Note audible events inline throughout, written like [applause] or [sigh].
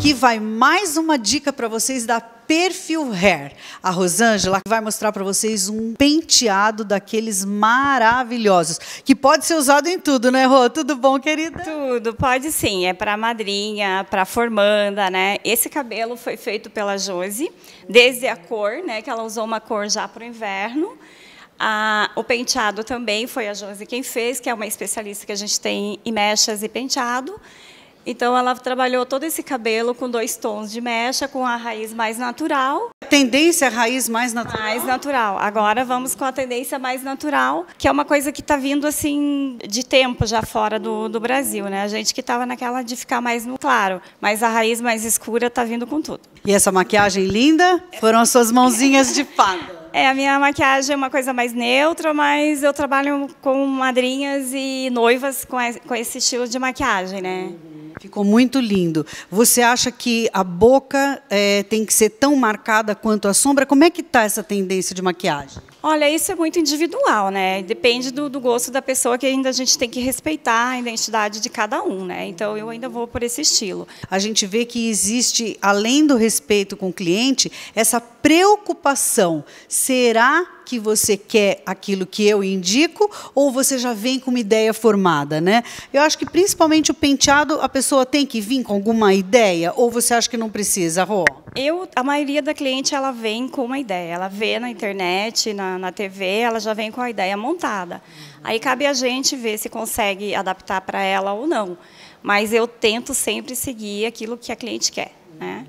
Aqui vai mais uma dica para vocês da Perfil Hair. A Rosângela vai mostrar para vocês um penteado daqueles maravilhosos, que pode ser usado em tudo, né, Rô? Tudo bom, querida? Tudo, pode sim. É para madrinha, para formanda, né? Esse cabelo foi feito pela Josi, desde a cor, né, que ela usou uma cor já para o inverno. Ah, o penteado também foi a Josi quem fez, que é uma especialista que a gente tem em mechas e penteado. Então ela trabalhou todo esse cabelo com dois tons de mecha, com a raiz mais natural. Tendência é raiz mais natural. Mais natural. Agora vamos com a tendência mais natural, que é uma coisa que está vindo assim de tempo já fora do, do Brasil, né? A gente que estava naquela de ficar mais no claro, mas a raiz mais escura está vindo com tudo. E essa maquiagem linda foram as suas mãozinhas de fada. [laughs] É, a minha maquiagem é uma coisa mais neutra, mas eu trabalho com madrinhas e noivas com esse estilo de maquiagem, né? Uhum. Ficou muito lindo. Você acha que a boca é, tem que ser tão marcada quanto a sombra? Como é que está essa tendência de maquiagem? Olha, isso é muito individual, né? Depende do, do, gosto da pessoa que ainda a gente tem que respeitar a identidade de cada um, né? Então eu ainda vou por esse estilo. A gente vê que existe, além do respeito com o cliente, essa preocupação: será que você quer aquilo que eu indico ou você já vem com uma ideia formada, né? Eu acho que principalmente o penteado, a pessoa tem que vir com alguma ideia ou você acha que não precisa, Rô? Eu, a maioria da cliente ela vem com uma ideia, ela vê na internet, na, na TV, ela já vem com a ideia montada. Aí cabe a gente ver se consegue adaptar para ela ou não. Mas eu tento sempre seguir aquilo que a cliente quer, né?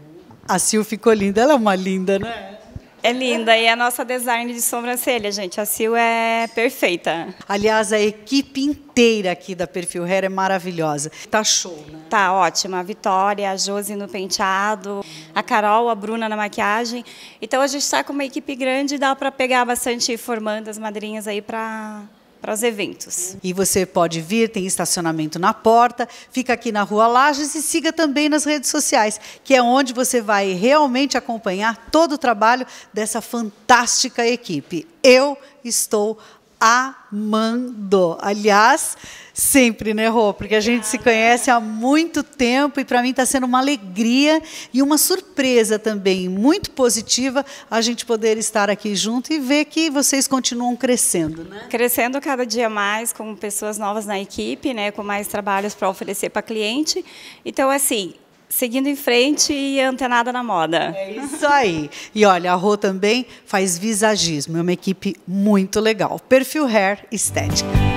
A Sil ficou linda. Ela é uma linda, né? É linda. E a nossa design de sobrancelha, gente, a Sil é perfeita. Aliás, a equipe inteira aqui da Perfil Hair é maravilhosa. Tá show, né? Tá ótima. A Vitória, a Josi no penteado, a Carol, a Bruna na maquiagem. Então a gente está com uma equipe grande e dá para pegar bastante formandas, madrinhas aí para para os eventos. E você pode vir, tem estacionamento na porta, fica aqui na Rua Lages e siga também nas redes sociais, que é onde você vai realmente acompanhar todo o trabalho dessa fantástica equipe. Eu estou amando. Aliás, sempre, né, Rô? Porque a gente se conhece há muito tempo e para mim está sendo uma alegria e uma surpresa também, muito positiva, a gente poder estar aqui junto e ver que vocês continuam crescendo, né? Crescendo cada dia mais, com pessoas novas na equipe, né, com mais trabalhos para oferecer para cliente. Então, assim, seguindo em frente e antenada na moda. É isso aí. E olha, a Rô também faz visagismo, é uma equipe muito legal. Perfil Hair Estética.